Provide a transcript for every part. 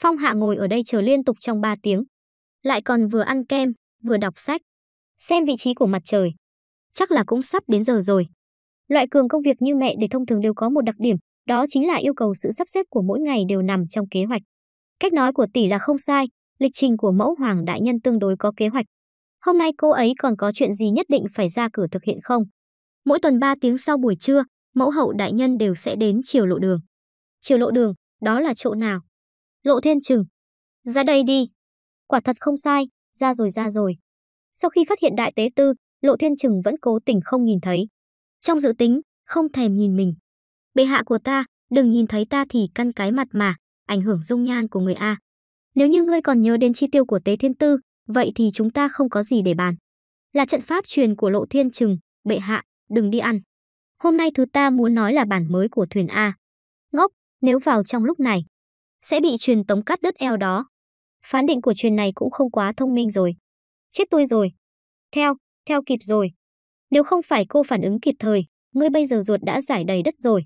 Phong Hạ ngồi ở đây chờ liên tục trong 3 tiếng. Lại còn vừa ăn kem, vừa đọc sách. Xem vị trí của mặt trời. Chắc là cũng sắp đến giờ rồi. Loại cường công việc như mẹ để thông thường đều có một đặc điểm, đó chính là yêu cầu sự sắp xếp của mỗi ngày đều nằm trong kế hoạch. Cách nói của tỷ là không sai, lịch trình của mẫu hoàng đại nhân tương đối có kế hoạch. Hôm nay cô ấy còn có chuyện gì nhất định phải ra cửa thực hiện không? Mỗi tuần 3 tiếng sau buổi trưa, mẫu hậu đại nhân đều sẽ đến chiều lộ đường. Chiều lộ đường, đó là chỗ nào? Lộ Thiên Trừng. Ra đây đi. Quả thật không sai, ra rồi ra rồi. Sau khi phát hiện đại tế tư, Lộ Thiên Trừng vẫn cố tình không nhìn thấy. Trong dự tính, không thèm nhìn mình. Bệ hạ của ta, đừng nhìn thấy ta thì căn cái mặt mà, ảnh hưởng dung nhan của người A. Nếu như ngươi còn nhớ đến chi tiêu của tế thiên tư, vậy thì chúng ta không có gì để bàn. Là trận pháp truyền của Lộ Thiên Trừng, bệ hạ, đừng đi ăn. Hôm nay thứ ta muốn nói là bản mới của thuyền A. Ngốc, nếu vào trong lúc này, sẽ bị truyền tống cắt đứt eo đó. Phán định của truyền này cũng không quá thông minh rồi. Chết tôi rồi. Theo, theo kịp rồi. Nếu không phải cô phản ứng kịp thời, ngươi bây giờ ruột đã giải đầy đất rồi.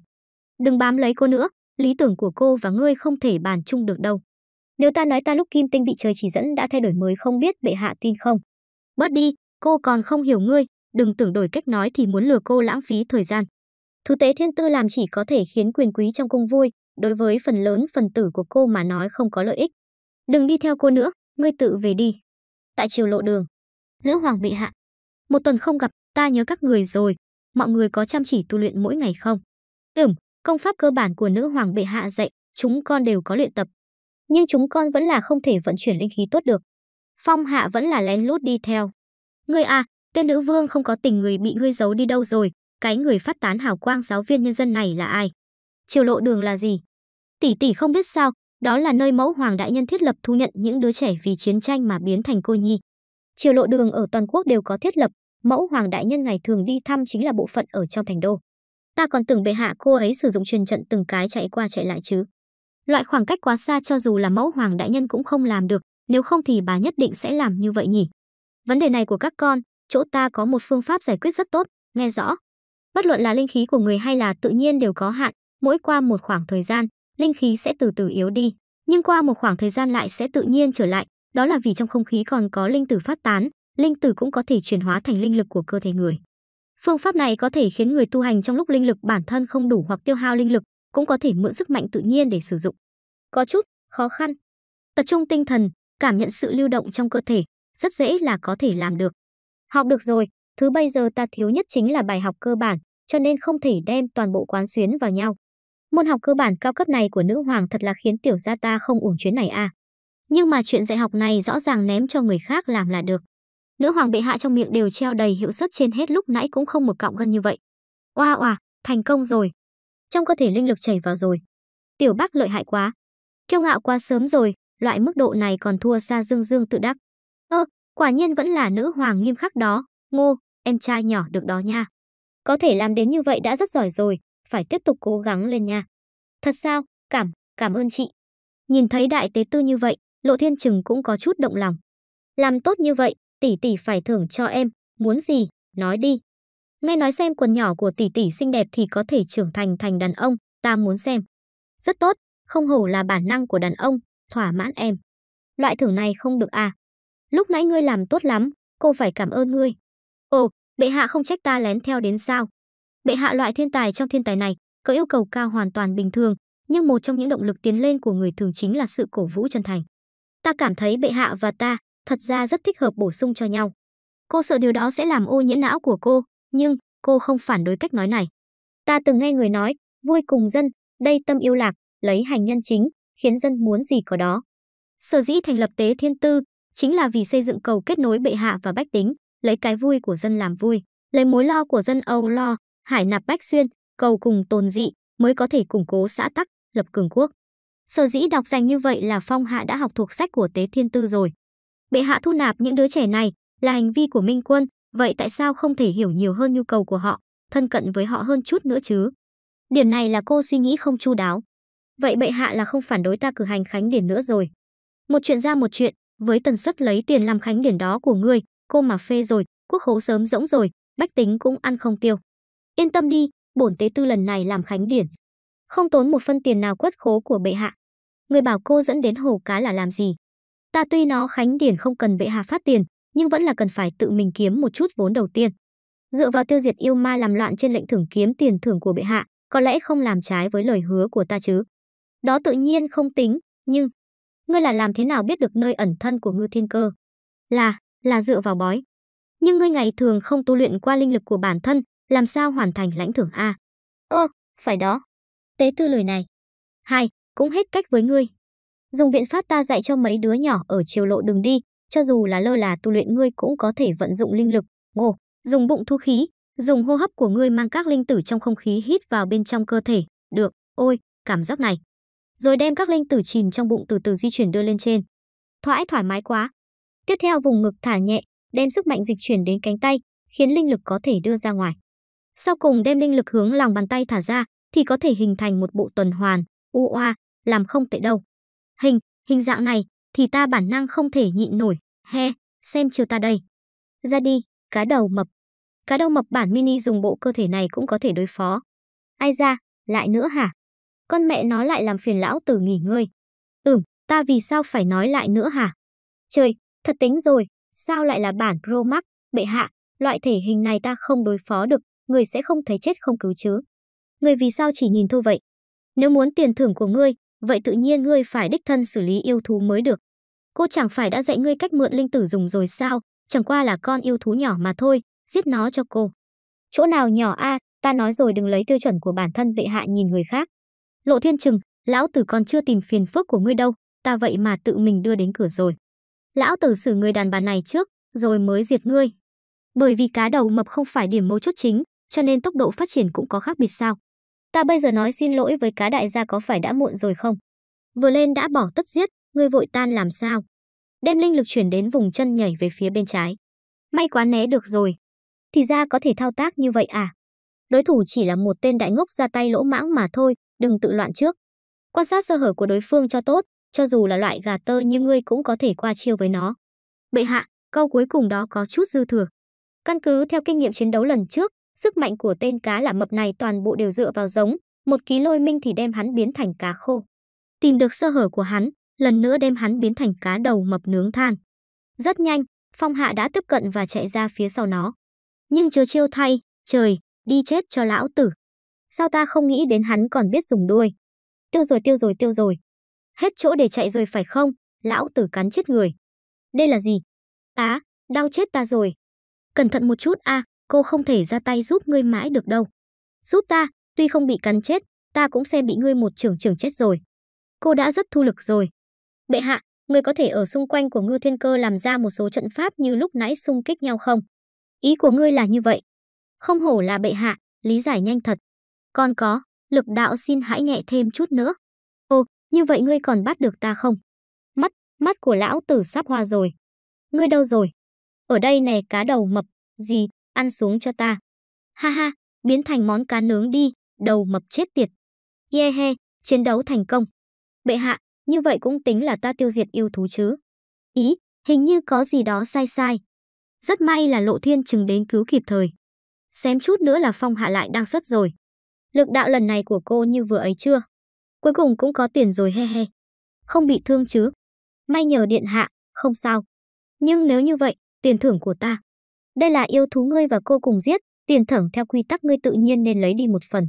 Đừng bám lấy cô nữa, lý tưởng của cô và ngươi không thể bàn chung được đâu. Nếu ta nói ta lúc kim tinh bị trời chỉ dẫn đã thay đổi mới không biết bệ hạ tin không. Bớt đi, cô còn không hiểu ngươi, đừng tưởng đổi cách nói thì muốn lừa cô lãng phí thời gian. Thứ tế thiên tư làm chỉ có thể khiến quyền quý trong cung vui, đối với phần lớn phần tử của cô mà nói không có lợi ích. Đừng đi theo cô nữa, ngươi tự về đi. Tại chiều lộ đường, giữa hoàng bị hạ. Một tuần không gặp, ta nhớ các người rồi, mọi người có chăm chỉ tu luyện mỗi ngày không? Ừm, công pháp cơ bản của nữ hoàng bệ hạ dạy, chúng con đều có luyện tập. Nhưng chúng con vẫn là không thể vận chuyển linh khí tốt được. Phong hạ vẫn là lén lút đi theo. Ngươi à, tên nữ vương không có tình người bị ngươi giấu đi đâu rồi, cái người phát tán hào quang giáo viên nhân dân này là ai? Chiều lộ đường là gì? Tỷ tỷ không biết sao, đó là nơi mẫu hoàng đại nhân thiết lập thu nhận những đứa trẻ vì chiến tranh mà biến thành cô nhi. Chiều lộ đường ở toàn quốc đều có thiết lập, mẫu hoàng đại nhân ngày thường đi thăm chính là bộ phận ở trong thành đô. Ta còn tưởng bệ hạ cô ấy sử dụng truyền trận từng cái chạy qua chạy lại chứ. Loại khoảng cách quá xa cho dù là mẫu hoàng đại nhân cũng không làm được, nếu không thì bà nhất định sẽ làm như vậy nhỉ. Vấn đề này của các con, chỗ ta có một phương pháp giải quyết rất tốt, nghe rõ. Bất luận là linh khí của người hay là tự nhiên đều có hạn, mỗi qua một khoảng thời gian, linh khí sẽ từ từ yếu đi, nhưng qua một khoảng thời gian lại sẽ tự nhiên trở lại, đó là vì trong không khí còn có linh tử phát tán, linh tử cũng có thể chuyển hóa thành linh lực của cơ thể người. Phương pháp này có thể khiến người tu hành trong lúc linh lực bản thân không đủ hoặc tiêu hao linh lực, cũng có thể mượn sức mạnh tự nhiên để sử dụng. Có chút khó khăn. Tập trung tinh thần, cảm nhận sự lưu động trong cơ thể, rất dễ là có thể làm được. Học được rồi, thứ bây giờ ta thiếu nhất chính là bài học cơ bản, cho nên không thể đem toàn bộ quán xuyến vào nhau. Môn học cơ bản cao cấp này của nữ hoàng thật là khiến tiểu gia ta không uổng chuyến này À. Nhưng mà chuyện dạy học này rõ ràng ném cho người khác làm là được. Nữ hoàng bệ hạ trong miệng đều treo đầy hiệu suất trên hết lúc nãy cũng không một cọng gân như vậy. Oa oa, thành công rồi. Trong cơ thể linh lực chảy vào rồi. Tiểu Bác lợi hại quá. Kiêu ngạo quá sớm rồi, loại mức độ này còn thua xa Dương Dương tự đắc. Ơ, quả nhiên vẫn là nữ hoàng nghiêm khắc đó, Ngô, em trai nhỏ được đó nha. Có thể làm đến như vậy đã rất giỏi rồi, phải tiếp tục cố gắng lên nha. Thật sao, cảm, cảm ơn chị. Nhìn thấy đại tế tư như vậy, Lộ Thiên Trừng cũng có chút động lòng. Làm tốt như vậy, tỷ tỷ phải thưởng cho em, muốn gì, nói đi. Nghe nói xem quần nhỏ của tỷ tỷ xinh đẹp thì có thể trưởng thành thành đàn ông, ta muốn xem. Rất tốt, không hổ là bản năng của đàn ông, thỏa mãn em. Loại thưởng này không được à. Lúc nãy ngươi làm tốt lắm, cô phải cảm ơn ngươi. Ồ, bệ hạ không trách ta lén theo đến sao. Bệ hạ loại thiên tài trong thiên tài này có yêu cầu cao hoàn toàn bình thường, nhưng một trong những động lực tiến lên của người thường chính là sự cổ vũ chân thành. Ta cảm thấy bệ hạ và ta thật ra rất thích hợp bổ sung cho nhau. Cô sợ điều đó sẽ làm ô nhiễm não của cô, nhưng cô không phản đối cách nói này. Ta từng nghe người nói, vui cùng dân, đây tâm yêu lạc, lấy hành nhân chính, khiến dân muốn gì có đó. Sở dĩ thành lập tế thiên tư chính là vì xây dựng cầu kết nối bệ hạ và bách tính, lấy cái vui của dân làm vui, lấy mối lo của dân âu lo, hải nạp bách xuyên, cầu cùng tồn dị mới có thể củng cố xã tắc, lập cường quốc. Sở dĩ đọc dành như vậy là Phong Hạ đã học thuộc sách của Tế Thiên Tư rồi. Bệ hạ thu nạp những đứa trẻ này là hành vi của Minh Quân, vậy tại sao không thể hiểu nhiều hơn nhu cầu của họ, thân cận với họ hơn chút nữa chứ? Điểm này là cô suy nghĩ không chu đáo. Vậy bệ hạ là không phản đối ta cử hành khánh điển nữa rồi. Một chuyện ra một chuyện, với tần suất lấy tiền làm khánh điển đó của ngươi, cô mà phê rồi, quốc khấu sớm rỗng rồi, bách tính cũng ăn không tiêu. Yên tâm đi, bổn tế tư lần này làm khánh điển. Không tốn một phân tiền nào quất khố của bệ hạ. Người bảo cô dẫn đến hồ cá là làm gì? Ta tuy nó khánh điển không cần bệ hạ phát tiền, nhưng vẫn là cần phải tự mình kiếm một chút vốn đầu tiên. Dựa vào tiêu diệt yêu ma làm loạn trên lệnh thưởng kiếm tiền thưởng của bệ hạ, có lẽ không làm trái với lời hứa của ta chứ. Đó tự nhiên không tính, nhưng... Ngươi là làm thế nào biết được nơi ẩn thân của ngư thiên cơ? Là, là dựa vào bói. Nhưng ngươi ngày thường không tu luyện qua linh lực của bản thân, làm sao hoàn thành lãnh thưởng A? Ơ, phải đó. Tế tư lời này. Hai, cũng hết cách với ngươi. Dùng biện pháp ta dạy cho mấy đứa nhỏ ở chiều lộ đường đi, cho dù là lơ là tu luyện ngươi cũng có thể vận dụng linh lực, Ngô dùng bụng thu khí, dùng hô hấp của ngươi mang các linh tử trong không khí hít vào bên trong cơ thể, được, ôi, cảm giác này. Rồi đem các linh tử chìm trong bụng từ từ di chuyển đưa lên trên. Thoải thoải mái quá. Tiếp theo vùng ngực thả nhẹ, đem sức mạnh dịch chuyển đến cánh tay, khiến linh lực có thể đưa ra ngoài sau cùng đem linh lực hướng lòng bàn tay thả ra thì có thể hình thành một bộ tuần hoàn, u oa, làm không tệ đâu. Hình, hình dạng này thì ta bản năng không thể nhịn nổi, he, xem chiều ta đây. Ra đi, cá đầu mập. Cá đầu mập bản mini dùng bộ cơ thể này cũng có thể đối phó. Ai ra, lại nữa hả? Con mẹ nó lại làm phiền lão tử nghỉ ngơi. Ừm, ta vì sao phải nói lại nữa hả? Trời, thật tính rồi, sao lại là bản Pro Max, bệ hạ, loại thể hình này ta không đối phó được, người sẽ không thấy chết không cứu chứ. Người vì sao chỉ nhìn thôi vậy? Nếu muốn tiền thưởng của ngươi, vậy tự nhiên ngươi phải đích thân xử lý yêu thú mới được. Cô chẳng phải đã dạy ngươi cách mượn linh tử dùng rồi sao, chẳng qua là con yêu thú nhỏ mà thôi, giết nó cho cô. Chỗ nào nhỏ a, ta nói rồi đừng lấy tiêu chuẩn của bản thân bệ hạ nhìn người khác. Lộ Thiên Trừng, lão tử còn chưa tìm phiền phức của ngươi đâu, ta vậy mà tự mình đưa đến cửa rồi. Lão tử xử người đàn bà này trước, rồi mới diệt ngươi. Bởi vì cá đầu mập không phải điểm mấu chốt chính, cho nên tốc độ phát triển cũng có khác biệt sao? Ta bây giờ nói xin lỗi với cá đại gia có phải đã muộn rồi không? Vừa lên đã bỏ tất giết, ngươi vội tan làm sao? Đem linh lực chuyển đến vùng chân nhảy về phía bên trái. May quá né được rồi. Thì ra có thể thao tác như vậy à? Đối thủ chỉ là một tên đại ngốc ra tay lỗ mãng mà thôi, đừng tự loạn trước. Quan sát sơ hở của đối phương cho tốt, cho dù là loại gà tơ như ngươi cũng có thể qua chiêu với nó. Bệ hạ, câu cuối cùng đó có chút dư thừa. Căn cứ theo kinh nghiệm chiến đấu lần trước, Sức mạnh của tên cá là mập này toàn bộ đều dựa vào giống, một ký lôi minh thì đem hắn biến thành cá khô. Tìm được sơ hở của hắn, lần nữa đem hắn biến thành cá đầu mập nướng than. Rất nhanh, Phong Hạ đã tiếp cận và chạy ra phía sau nó. Nhưng chưa chiêu thay, trời, đi chết cho lão tử. Sao ta không nghĩ đến hắn còn biết dùng đuôi? Tiêu rồi tiêu rồi tiêu rồi. Hết chỗ để chạy rồi phải không? Lão tử cắn chết người. Đây là gì? Á, đau chết ta rồi. Cẩn thận một chút a, à, cô không thể ra tay giúp ngươi mãi được đâu. Giúp ta, tuy không bị cắn chết, ta cũng xem bị ngươi một trưởng trưởng chết rồi. Cô đã rất thu lực rồi. Bệ hạ, ngươi có thể ở xung quanh của ngư thiên cơ làm ra một số trận pháp như lúc nãy xung kích nhau không? Ý của ngươi là như vậy. Không hổ là bệ hạ, lý giải nhanh thật. Còn có, lực đạo xin hãy nhẹ thêm chút nữa. Ồ, như vậy ngươi còn bắt được ta không? Mắt, mắt của lão tử sắp hoa rồi. Ngươi đâu rồi? Ở đây nè cá đầu mập, gì, ăn xuống cho ta. Ha ha, biến thành món cá nướng đi, đầu mập chết tiệt. Ye he, chiến đấu thành công. Bệ hạ, như vậy cũng tính là ta tiêu diệt yêu thú chứ. Ý, hình như có gì đó sai sai. Rất may là lộ thiên chừng đến cứu kịp thời. Xem chút nữa là phong hạ lại đang xuất rồi. Lực đạo lần này của cô như vừa ấy chưa. Cuối cùng cũng có tiền rồi he he. Không bị thương chứ. May nhờ điện hạ, không sao. Nhưng nếu như vậy, tiền thưởng của ta. Đây là yêu thú ngươi và cô cùng giết, tiền thưởng theo quy tắc ngươi tự nhiên nên lấy đi một phần.